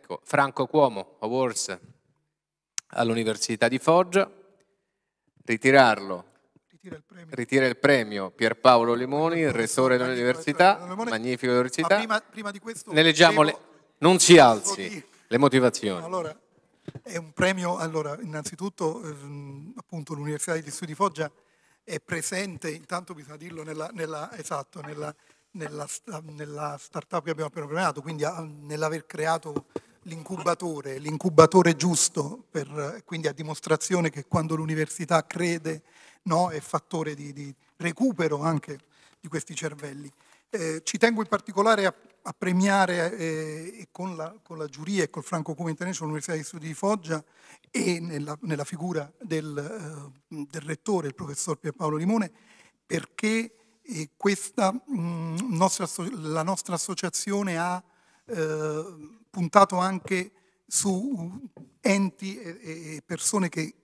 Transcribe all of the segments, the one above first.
Secco, Franco Cuomo, Awards all'Università di Foggia, ritirarlo, ritira il premio, ritira il premio Pierpaolo Limoni, il ressore dell'università, magnifico dell'università. Prima, prima, di questo... Ne leggiamo, le, non si alzi, le motivazioni. Allora, è un premio, allora, innanzitutto ehm, appunto l'Università di Studi di Foggia è presente, intanto bisogna dirlo, nella, nella, esatto, nella, nella, nella startup che abbiamo appena creato, quindi nell'aver creato l'incubatore, l'incubatore giusto, per, quindi a dimostrazione che quando l'università crede no, è fattore di, di, recupero anche di questi cervelli. Eh, ci tengo in particolare a, a premiare eh, con, la, con, la, giuria e col Franco Cume International Università degli Studi di Foggia e nella, nella figura del, eh, del, rettore, il professor Pierpaolo Limone, perché eh, questa, mh, mm, nostra, la nostra associazione ha eh, puntato anche su enti e, persone che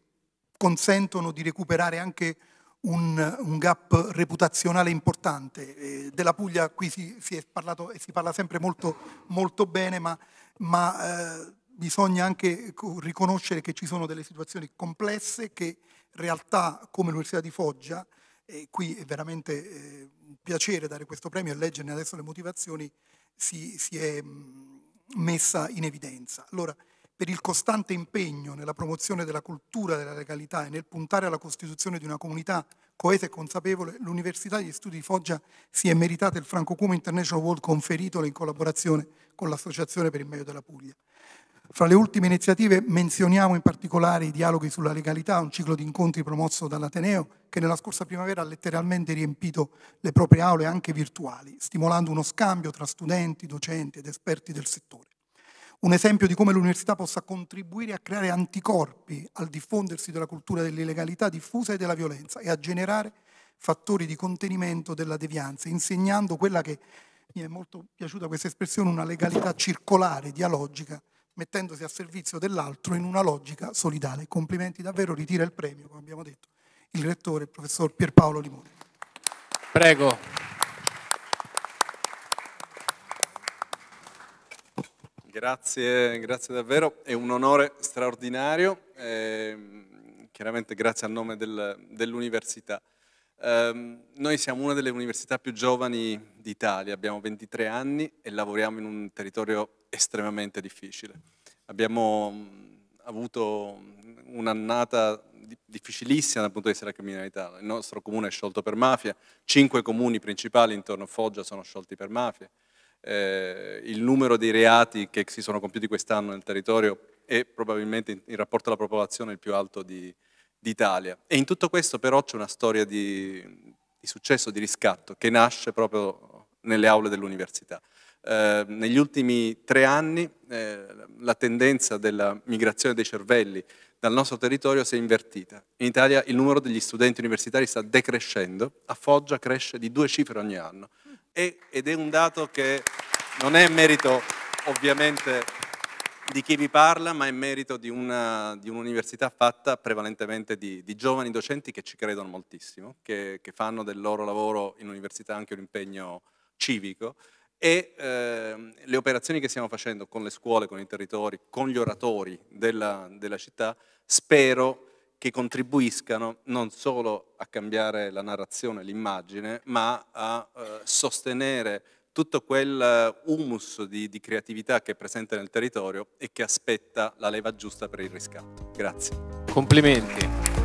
consentono di recuperare anche un, un gap reputazionale importante. Eh, della Puglia qui si, si, è parlato e si parla sempre molto, molto bene, ma, ma eh, bisogna anche riconoscere che ci sono delle situazioni complesse che realtà come l'Università di Foggia e qui è veramente eh, un piacere dare questo premio e leggerne adesso le motivazioni si, si è mh, mm, messa in evidenza. Allora, per il costante impegno nella promozione della cultura della legalità e nel puntare alla costituzione di una comunità coesa e consapevole, l'Università degli Studi di Foggia si è meritata il Franco Cume International World conferitole in collaborazione con l'Associazione per il Meglio della Puglia. Fra le ultime iniziative menzioniamo in particolare i dialoghi sulla legalità, un ciclo di incontri promosso dall'Ateneo che nella scorsa primavera ha letteralmente riempito le proprie aule anche virtuali, stimolando uno scambio tra studenti, docenti ed esperti del settore. Un esempio di come l'università possa contribuire a creare anticorpi al diffondersi della cultura dell'illegalità diffusa e della violenza e a generare fattori di contenimento della devianza, insegnando quella che mi è molto piaciuta questa espressione, una legalità circolare, dialogica, mettendosi a servizio dell'altro in una logica solidale. Complimenti davvero, ritira il premio, come abbiamo detto, il rettore, il professor Pierpaolo Limone. Prego. Grazie, grazie davvero, è un onore straordinario, eh, chiaramente grazie a nome del, dell'università. Um, noi siamo una delle università più giovani d'Italia, abbiamo 23 anni e lavoriamo in un territorio estremamente difficile. Abbiamo mm, avuto un'annata difficilissima dal punto di vista della criminalità. Il nostro comune è sciolto per mafia, cinque comuni principali intorno a Foggia sono sciolti per mafia. Eh, il numero dei reati che si sono compiuti quest'anno nel territorio è probabilmente in, rapporto alla popolazione il più alto di, d'Italia. E in tutto questo però c'è una storia di, di, successo, di riscatto, che nasce proprio nelle aule dell'università. Eh, negli ultimi tre anni eh, la tendenza della migrazione dei cervelli dal nostro territorio si è invertita. In Italia il numero degli studenti universitari sta decrescendo, a Foggia cresce di due cifre ogni anno. E, ed è un dato che non è merito ovviamente di chi vi parla, ma è merito di, un'università fatta prevalentemente di, di, giovani docenti che ci credono moltissimo, che, che, fanno del loro lavoro in università anche un impegno civico e eh, le operazioni che stiamo facendo con le scuole, con i territori, con gli oratori della, della città, spero che contribuiscano non solo a cambiare la narrazione, l'immagine, ma a eh, sostenere tutto quel eh, humus di, di creatività che è presente nel territorio e che aspetta la leva giusta per il riscatto. Grazie. Complimenti.